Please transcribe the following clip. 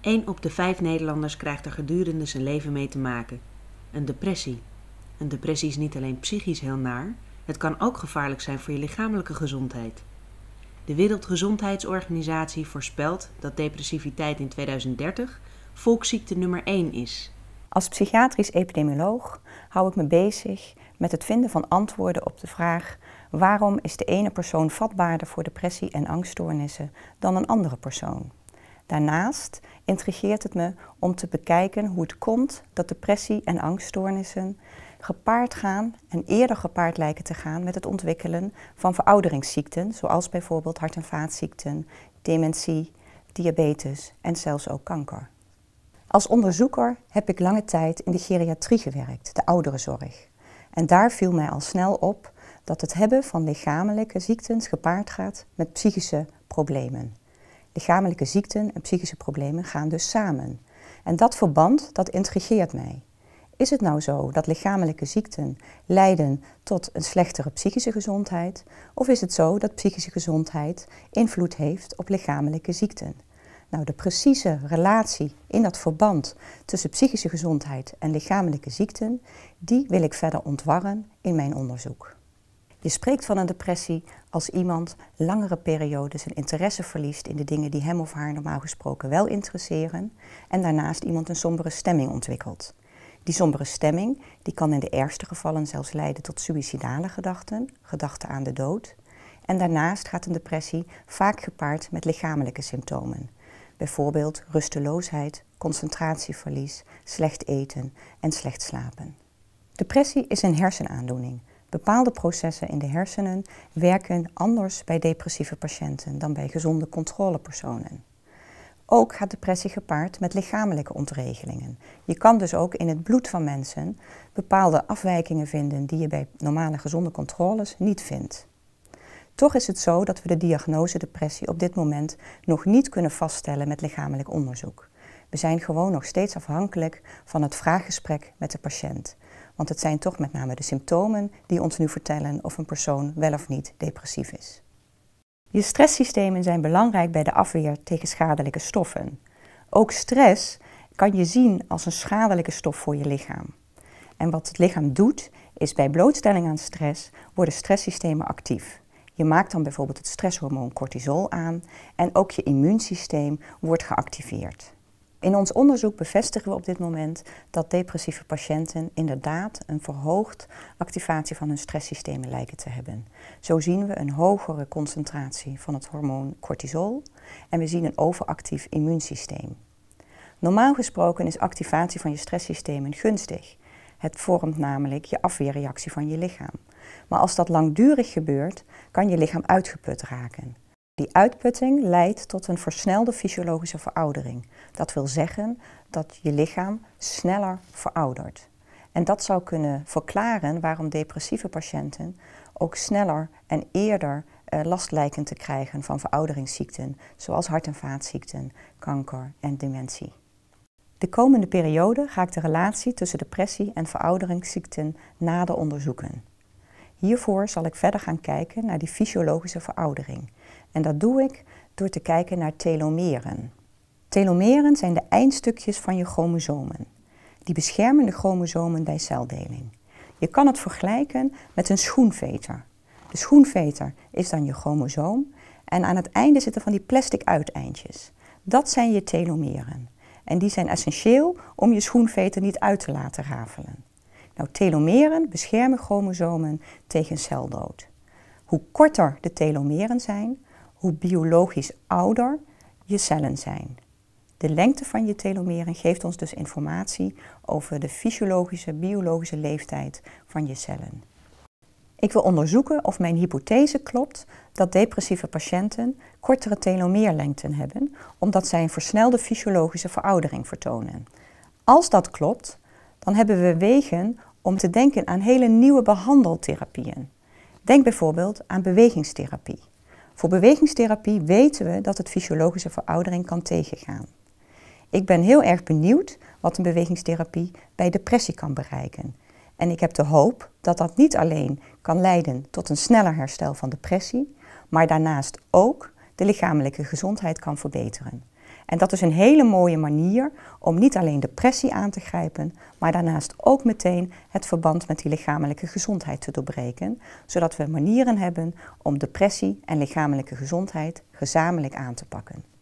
Een op de vijf Nederlanders krijgt er gedurende zijn leven mee te maken. Een depressie. Een depressie is niet alleen psychisch heel naar, het kan ook gevaarlijk zijn voor je lichamelijke gezondheid. De Wereldgezondheidsorganisatie voorspelt dat depressiviteit in 2030 volksziekte nummer 1 is. Als psychiatrisch epidemioloog hou ik me bezig met het vinden van antwoorden op de vraag waarom is de ene persoon vatbaarder voor depressie en angststoornissen dan een andere persoon. Daarnaast intrigeert het me om te bekijken hoe het komt dat depressie en angststoornissen gepaard gaan en eerder gepaard lijken te gaan met het ontwikkelen van verouderingsziekten, zoals bijvoorbeeld hart- en vaatziekten, dementie, diabetes en zelfs ook kanker. Als onderzoeker heb ik lange tijd in de geriatrie gewerkt, de ouderenzorg. En daar viel mij al snel op dat het hebben van lichamelijke ziektes gepaard gaat met psychische problemen. Lichamelijke ziekten en psychische problemen gaan dus samen. En dat verband, dat intrigeert mij. Is het nou zo dat lichamelijke ziekten leiden tot een slechtere psychische gezondheid? Of is het zo dat psychische gezondheid invloed heeft op lichamelijke ziekten? Nou, de precieze relatie in dat verband tussen psychische gezondheid en lichamelijke ziekten, die wil ik verder ontwarren in mijn onderzoek. Je spreekt van een depressie als iemand langere periodes zijn interesse verliest in de dingen die hem of haar normaal gesproken wel interesseren en daarnaast iemand een sombere stemming ontwikkelt. Die sombere stemming die kan in de ergste gevallen zelfs leiden tot suïcidale gedachten, gedachten aan de dood. En daarnaast gaat een depressie vaak gepaard met lichamelijke symptomen. Bijvoorbeeld rusteloosheid, concentratieverlies, slecht eten en slecht slapen. Depressie is een hersenaandoening, Bepaalde processen in de hersenen werken anders bij depressieve patiënten dan bij gezonde controlepersonen. Ook gaat depressie gepaard met lichamelijke ontregelingen. Je kan dus ook in het bloed van mensen bepaalde afwijkingen vinden die je bij normale gezonde controles niet vindt. Toch is het zo dat we de diagnose depressie op dit moment nog niet kunnen vaststellen met lichamelijk onderzoek. We zijn gewoon nog steeds afhankelijk van het vraaggesprek met de patiënt. Want het zijn toch met name de symptomen die ons nu vertellen of een persoon wel of niet depressief is. Je stresssystemen zijn belangrijk bij de afweer tegen schadelijke stoffen. Ook stress kan je zien als een schadelijke stof voor je lichaam. En wat het lichaam doet, is bij blootstelling aan stress worden stresssystemen actief. Je maakt dan bijvoorbeeld het stresshormoon cortisol aan en ook je immuunsysteem wordt geactiveerd. In ons onderzoek bevestigen we op dit moment dat depressieve patiënten inderdaad een verhoogd activatie van hun stresssystemen lijken te hebben. Zo zien we een hogere concentratie van het hormoon cortisol en we zien een overactief immuunsysteem. Normaal gesproken is activatie van je stresssystemen gunstig. Het vormt namelijk je afweerreactie van je lichaam. Maar als dat langdurig gebeurt, kan je lichaam uitgeput raken. Die uitputting leidt tot een versnelde fysiologische veroudering. Dat wil zeggen dat je lichaam sneller veroudert. En dat zou kunnen verklaren waarom depressieve patiënten ook sneller en eerder eh, last lijken te krijgen van verouderingsziekten, zoals hart- en vaatziekten, kanker en dementie. De komende periode ga ik de relatie tussen depressie en verouderingsziekten nader onderzoeken. Hiervoor zal ik verder gaan kijken naar die fysiologische veroudering. En dat doe ik door te kijken naar telomeren. Telomeren zijn de eindstukjes van je chromosomen. Die beschermen de chromosomen bij celdeling. Je kan het vergelijken met een schoenveter. De schoenveter is dan je chromosoom en aan het einde zitten van die plastic uiteindjes. Dat zijn je telomeren. En die zijn essentieel om je schoenveter niet uit te laten rafelen. Nou, telomeren beschermen chromosomen tegen celdood. Hoe korter de telomeren zijn, hoe biologisch ouder je cellen zijn. De lengte van je telomeren geeft ons dus informatie over de fysiologische, biologische leeftijd van je cellen. Ik wil onderzoeken of mijn hypothese klopt dat depressieve patiënten kortere telomeerlengten hebben, omdat zij een versnelde fysiologische veroudering vertonen. Als dat klopt, dan hebben we wegen om te denken aan hele nieuwe behandeltherapieën. Denk bijvoorbeeld aan bewegingstherapie. Voor bewegingstherapie weten we dat het fysiologische veroudering kan tegengaan. Ik ben heel erg benieuwd wat een bewegingstherapie bij depressie kan bereiken. En ik heb de hoop dat dat niet alleen kan leiden tot een sneller herstel van depressie, maar daarnaast ook de lichamelijke gezondheid kan verbeteren. En dat is een hele mooie manier om niet alleen depressie aan te grijpen, maar daarnaast ook meteen het verband met die lichamelijke gezondheid te doorbreken, zodat we manieren hebben om depressie en lichamelijke gezondheid gezamenlijk aan te pakken.